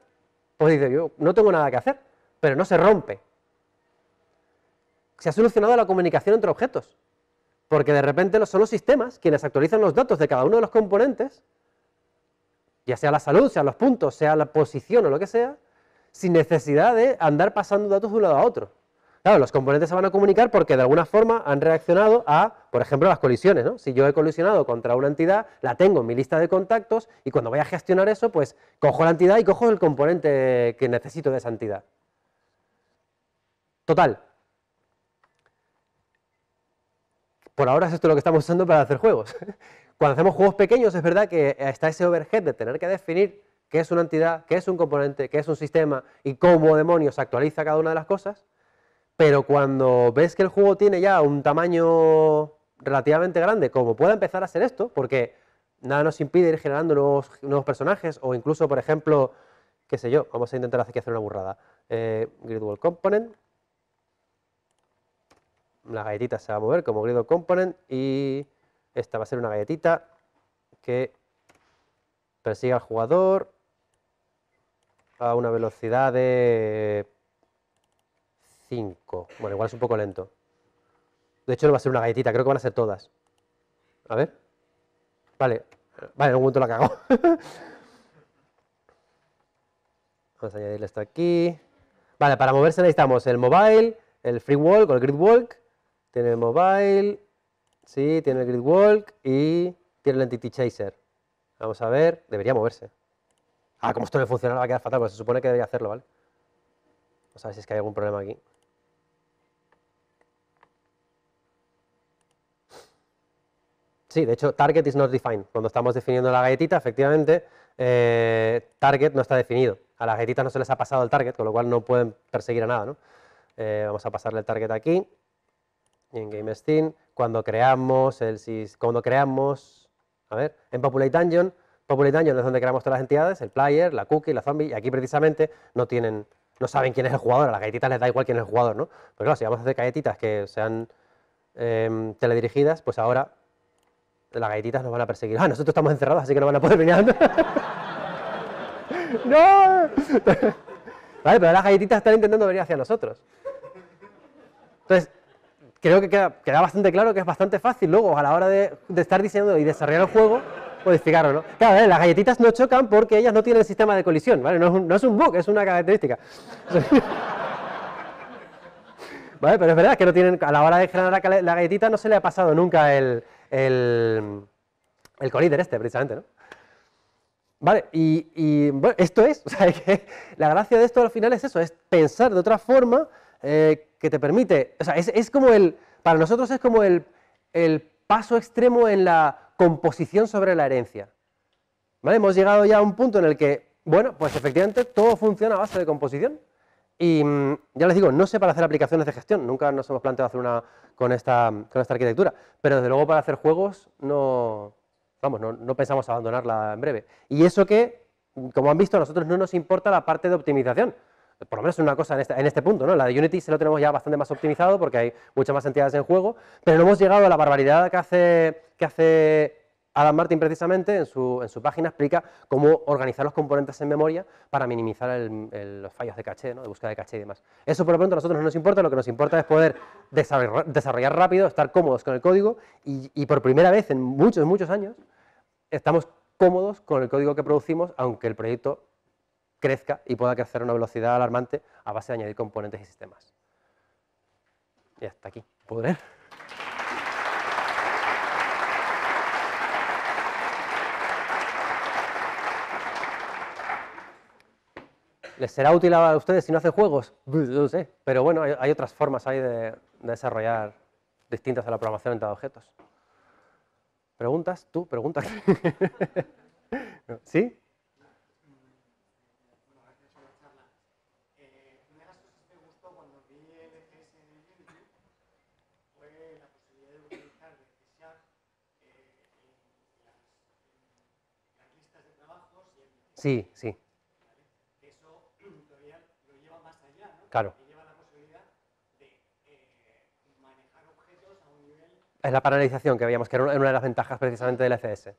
pues dice, yo no tengo nada que hacer, pero no se rompe se ha solucionado la comunicación entre objetos. Porque de repente son los sistemas quienes actualizan los datos de cada uno de los componentes, ya sea la salud, sea los puntos, sea la posición o lo que sea, sin necesidad de andar pasando datos de un lado a otro. Claro, los componentes se van a comunicar porque de alguna forma han reaccionado a, por ejemplo, las colisiones. ¿no? Si yo he colisionado contra una entidad, la tengo en mi lista de contactos y cuando voy a gestionar eso, pues cojo la entidad y cojo el componente que necesito de esa entidad. Total, por ahora es esto lo que estamos usando para hacer juegos. Cuando hacemos juegos pequeños es verdad que está ese overhead de tener que definir qué es una entidad, qué es un componente, qué es un sistema y cómo demonios actualiza cada una de las cosas, pero cuando ves que el juego tiene ya un tamaño relativamente grande, como pueda empezar a hacer esto, porque nada nos impide ir generando nuevos, personajes o incluso, por ejemplo, qué sé yo, vamos a intentar hacer, una burrada, eh, Grid World Component, la galletita se va a mover como Grid component y esta va a ser una galletita que persiga al jugador a una velocidad de 5. Bueno, igual es un poco lento. De hecho no va a ser una galletita, creo que van a ser todas. A ver. Vale, vale, en un momento la cago. Vamos a añadirle esto aquí. Vale, para moverse necesitamos el mobile, el free walk o el grid walk tiene el mobile, sí, tiene el walk y tiene el entity chaser. Vamos a ver, debería moverse. Ah, como esto no funciona, va a quedar fatal, pero se supone que debería hacerlo, ¿vale? Vamos a ver si es que hay algún problema aquí. Sí, de hecho, target is not defined. Cuando estamos definiendo la galletita, efectivamente, eh, target no está definido. A la galletita no se les ha pasado el target, con lo cual no pueden perseguir a nada, ¿no? Eh, vamos a pasarle el target aquí y en GameSteam, cuando creamos el cuando creamos, a ver, en Populate Dungeon, Populate Dungeon es donde creamos todas las entidades, el player, la cookie, la zombie, y aquí precisamente no tienen, no saben quién es el jugador, a las galletitas les da igual quién es el jugador, ¿no? Pero claro, si vamos a hacer galletitas que sean eh, teledirigidas, pues ahora las galletitas nos van a perseguir. Ah, nosotros estamos encerrados, así que no van a poder venir. ¡No! vale, pero las galletitas están intentando venir hacia nosotros. Entonces, creo que queda, bastante claro que es bastante fácil luego a la hora de, estar diseñando y desarrollar el juego modificarlo, ¿no? Claro, las galletitas no chocan porque ellas no tienen el sistema de colisión, ¿vale? No es un, bug, es una característica. ¿Vale? Pero es verdad que no tienen, a la hora de generar la, galletita no se le ha pasado nunca el, el, el colíder este, precisamente, ¿no? Vale, y, esto es, o sea, la gracia de esto al final es eso, es pensar de otra forma eh, que te permite, o sea, es, como el, para nosotros es como el, el paso extremo en la composición sobre la herencia. ¿Vale? Hemos llegado ya a un punto en el que, bueno, pues efectivamente todo funciona a base de composición. Y mm, ya les digo, no sé para hacer aplicaciones de gestión, nunca nos hemos planteado hacer una con esta, con esta arquitectura, pero desde luego para hacer juegos no, vamos, no, no pensamos abandonarla en breve. Y eso que, como han visto, a nosotros no nos importa la parte de optimización, por lo menos es una cosa este, en este, punto, ¿no? La de Unity se lo tenemos ya bastante más optimizado porque hay muchas más entidades en juego, pero no hemos llegado a la barbaridad que hace, que Adam Martin precisamente en su, página explica cómo organizar los componentes en memoria para minimizar los fallos de caché, ¿no? de búsqueda de caché y demás. Eso por lo pronto a nosotros no nos importa, lo que nos importa es poder desarrollar, rápido, estar cómodos con el código y, por primera vez en muchos, muchos años estamos cómodos con el código que producimos, aunque el proyecto crezca y pueda crecer a una velocidad alarmante a base de añadir componentes y sistemas. Y hasta aquí. ¿Puedo ¿Les será útil a ustedes si no hacen juegos? Pues, no sé. Pero bueno, hay, otras formas ahí de, desarrollar distintas a la programación en objetos. ¿Preguntas? ¿Tú? ¿Preguntas? ¿Sí? Sí, sí. Eso lo lleva más allá, ¿no? Claro. lleva la posibilidad de eh, manejar objetos a un nivel... Es la paralización que veíamos, que era una de las ventajas precisamente del FS.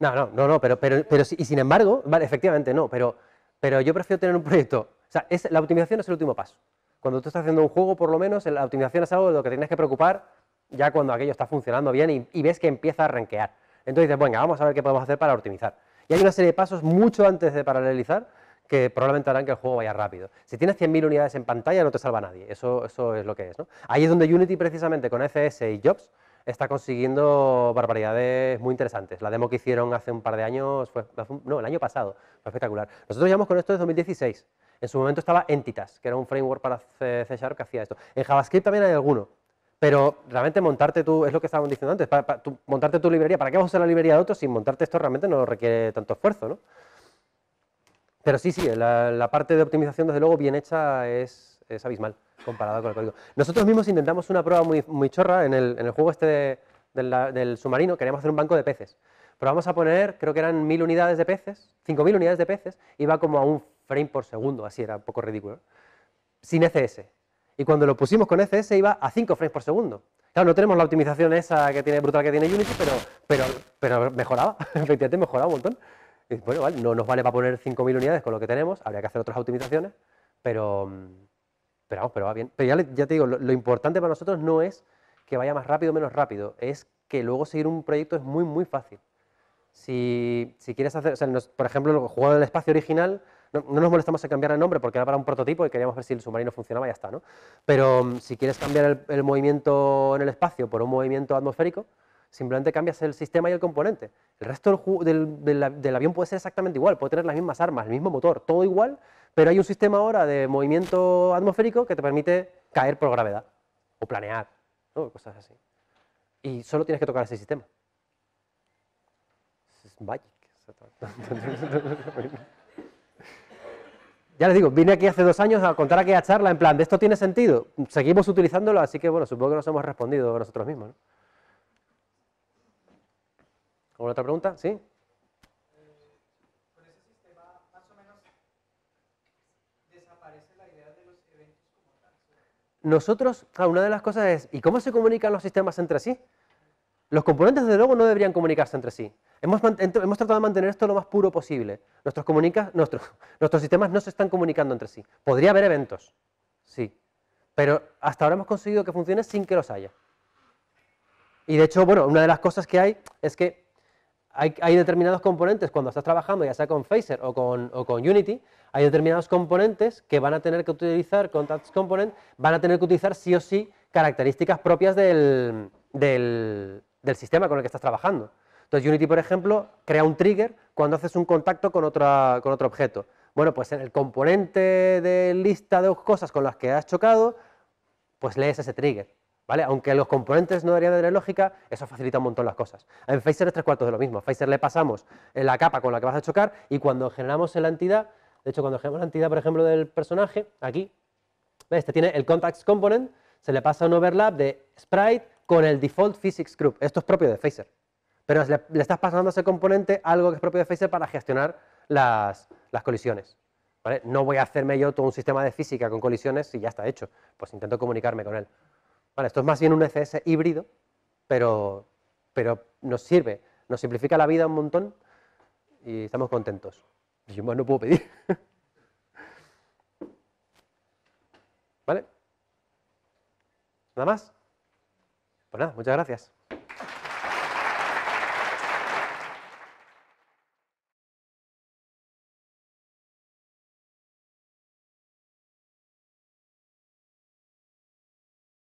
No, no, no, no, pero, pero, sin embargo, efectivamente no, pero, pero yo prefiero tener un proyecto. O sea, la optimización es el último paso. Cuando tú estás haciendo un juego, por lo menos, la optimización es algo de lo que tienes que preocupar ya cuando aquello está funcionando bien y, ves que empieza a ranquear. Entonces dices, venga, vamos a ver qué podemos hacer para optimizar. Y hay una serie de pasos mucho antes de paralelizar que probablemente harán que el juego vaya rápido. Si tienes 100.000 unidades en pantalla no te salva nadie, eso, es lo que es. Ahí es donde Unity precisamente con FS y Jobs está consiguiendo barbaridades muy interesantes. La demo que hicieron hace un par de años, fue, no, el año pasado, fue espectacular. Nosotros llevamos con esto desde 2016. En su momento estaba Entitas, que era un framework para C, Sharp que hacía esto. En JavaScript también hay alguno, pero realmente montarte tú, es lo que estábamos diciendo antes, para, montarte tu librería, ¿para qué vamos a usar la librería de otros si montarte esto realmente no requiere tanto esfuerzo? ¿no? Pero sí, sí, la, parte de optimización, desde luego, bien hecha es, abismal comparada con el código. Nosotros mismos intentamos una prueba muy, chorra en el, en el juego este del submarino, queríamos hacer un banco de peces. Pero vamos a poner, creo que eran mil unidades de peces, cinco mil unidades de peces, iba como a un frame por segundo, así era un poco ridículo. Sin ECS, y cuando lo pusimos con ECS iba a 5 frames por segundo. Claro, no tenemos la optimización esa que tiene brutal que tiene Unity, pero, pero, pero mejoraba, efectivamente mejoraba un montón. bueno, vale, no nos vale para poner 5.000 unidades con lo que tenemos, habría que hacer otras optimizaciones, pero, pero vamos, pero va bien. Pero ya, te digo, lo, importante para nosotros no es que vaya más rápido o menos rápido, es que luego seguir un proyecto es muy, muy fácil. Si, si quieres hacer, o sea, por ejemplo, el juego del espacio original, no, nos molestamos en cambiar el nombre porque era para un prototipo y queríamos ver si el submarino funcionaba y ya está, ¿no? Pero mm, si quieres cambiar el, movimiento en el espacio por un movimiento atmosférico, simplemente cambias el sistema y el componente. El resto del, avión puede ser exactamente igual, puede tener las mismas armas, el mismo motor, todo igual, pero hay un sistema ahora de movimiento atmosférico que te permite caer por gravedad o planear, cosas así. Y solo tienes que tocar ese sistema. magic. ya les digo, vine aquí hace dos años a contar aquella charla en plan, de esto tiene sentido, seguimos utilizándolo, así que bueno, supongo que nos hemos respondido nosotros mismos. ¿no? ¿Alguna otra pregunta? ¿Sí? Nosotros, una de las cosas es, ¿y cómo se comunican los sistemas entre sí? Los componentes, desde luego, no deberían comunicarse entre sí. Hemos, tratado de mantener esto lo más puro posible. Nuestros, sistemas no se están comunicando entre sí. Podría haber eventos, sí, pero hasta ahora hemos conseguido que funcione sin que los haya. Y de hecho, bueno, una de las cosas que hay es que hay, determinados componentes, cuando estás trabajando, ya sea con Phaser o con, Unity, hay determinados componentes que van a tener que utilizar, Contact Component, van a tener que utilizar sí o sí características propias del, del sistema con el que estás trabajando. Entonces Unity, por ejemplo, crea un trigger cuando haces un contacto con, con otro objeto. Bueno, pues en el componente de lista de cosas con las que has chocado, pues lees ese trigger. ¿Vale? Aunque los componentes no darían de la lógica, eso facilita un montón las cosas. En Phaser es tres cuartos de lo mismo. A Phaser le pasamos la capa con la que vas a chocar y cuando generamos la entidad, de hecho cuando generamos la entidad, por ejemplo, del personaje, aquí, este tiene el contacts component, se le pasa un overlap de sprite con el default physics group. Esto es propio de Phaser. Pero le, estás pasando a ese componente algo que es propio de Phaser para gestionar las, colisiones. No voy a hacerme yo todo un sistema de física con colisiones y ya está hecho. Pues intento comunicarme con él. esto es más bien un ECS híbrido, pero, nos sirve, nos simplifica la vida un montón y estamos contentos. Y más no puedo pedir. ¿Vale? ¿Nada más? Pues nada, muchas gracias.